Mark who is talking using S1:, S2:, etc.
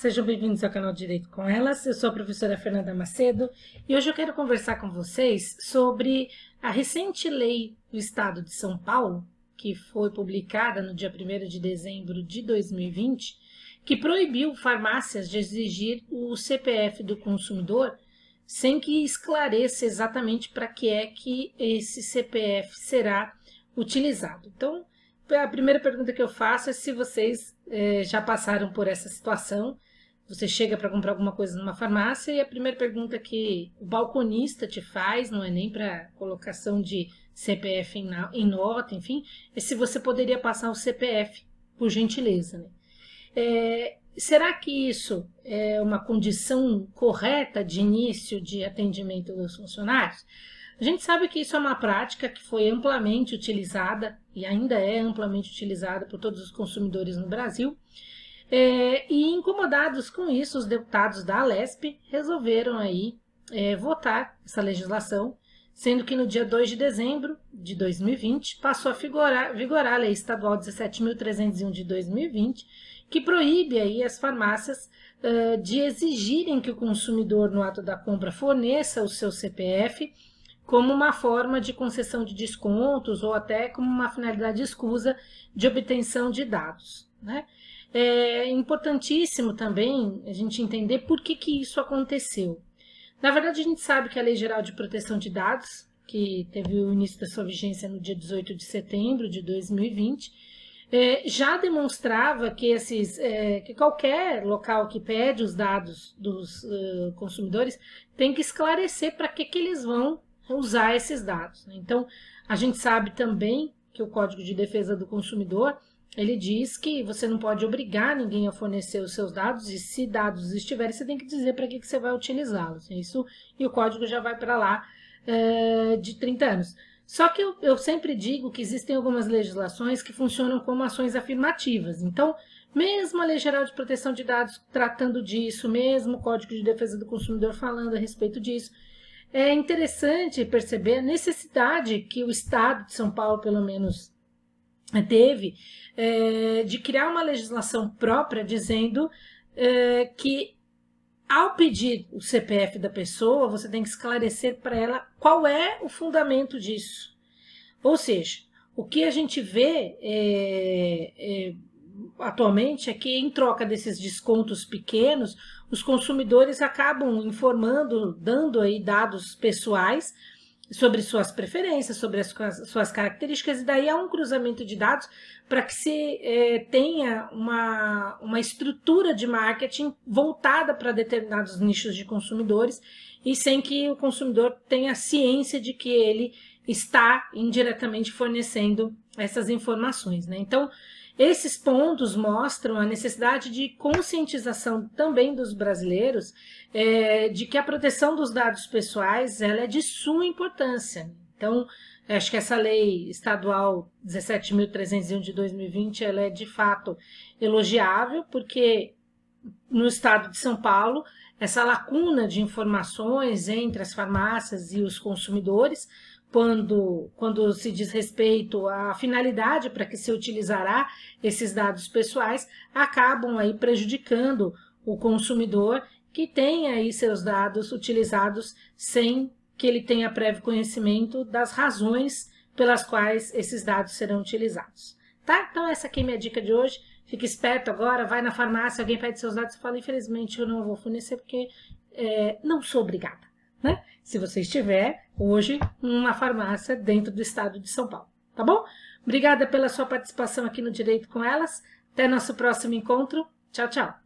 S1: sejam bem-vindos ao canal Direito com Elas. Eu sou a professora Fernanda Macedo e hoje eu quero conversar com vocês sobre a recente lei do Estado de São Paulo, que foi publicada no dia 1 de dezembro de 2020, que proibiu farmácias de exigir o CPF do consumidor sem que esclareça exatamente para que é que esse CPF será utilizado. Então, a primeira pergunta que eu faço é se vocês eh, já passaram por essa situação você chega para comprar alguma coisa numa farmácia e a primeira pergunta que o balconista te faz, não é nem para colocação de CPF em, nota, enfim, é se você poderia passar o CPF, por gentileza. Né? É, será que isso é uma condição correta de início de atendimento dos funcionários? A gente sabe que isso é uma prática que foi amplamente utilizada e ainda é amplamente utilizada por todos os consumidores no Brasil é, e incomodados com isso, os deputados da Alesp resolveram aí é, votar essa legislação, sendo que no dia 2 de dezembro de 2020 passou a vigorar, vigorar a Lei Estadual 17.301 de 2020, que proíbe aí as farmácias uh, de exigirem que o consumidor no ato da compra forneça o seu CPF como uma forma de concessão de descontos ou até como uma finalidade escusa de obtenção de dados. Né? É importantíssimo também a gente entender por que, que isso aconteceu. Na verdade, a gente sabe que a Lei Geral de Proteção de Dados, que teve o início da sua vigência no dia 18 de setembro de 2020, é, já demonstrava que, esses, é, que qualquer local que pede os dados dos uh, consumidores tem que esclarecer para que, que eles vão usar esses dados. Né? Então, a gente sabe também que o Código de Defesa do Consumidor ele diz que você não pode obrigar ninguém a fornecer os seus dados e se dados estiverem, você tem que dizer para que, que você vai utilizá-los. É isso e o código já vai para lá é, de 30 anos. Só que eu, eu sempre digo que existem algumas legislações que funcionam como ações afirmativas. Então, mesmo a Lei Geral de Proteção de Dados tratando disso, mesmo o Código de Defesa do Consumidor falando a respeito disso, é interessante perceber a necessidade que o Estado de São Paulo, pelo menos, teve é, de criar uma legislação própria dizendo é, que ao pedir o CPF da pessoa, você tem que esclarecer para ela qual é o fundamento disso. Ou seja, o que a gente vê é, é, atualmente é que, em troca desses descontos pequenos, os consumidores acabam informando, dando aí dados pessoais sobre suas preferências, sobre as suas características, e daí há um cruzamento de dados para que se é, tenha uma, uma estrutura de marketing voltada para determinados nichos de consumidores e sem que o consumidor tenha ciência de que ele está indiretamente fornecendo essas informações. Né? Então, esses pontos mostram a necessidade de conscientização também dos brasileiros é, de que a proteção dos dados pessoais ela é de suma importância. Então, acho que essa lei estadual 17.301 de 2020 ela é de fato elogiável, porque no estado de São Paulo, essa lacuna de informações entre as farmácias e os consumidores quando, quando se diz respeito à finalidade para que se utilizará esses dados pessoais, acabam aí prejudicando o consumidor que tem aí seus dados utilizados sem que ele tenha prévio conhecimento das razões pelas quais esses dados serão utilizados. Tá? Então essa aqui é minha dica de hoje. Fique esperto agora, vai na farmácia, alguém pede seus dados e fala, infelizmente eu não vou fornecer porque é, não sou obrigada né? Se você estiver hoje numa farmácia dentro do estado de São Paulo, tá bom? Obrigada pela sua participação aqui no Direito com Elas. Até nosso próximo encontro. Tchau, tchau.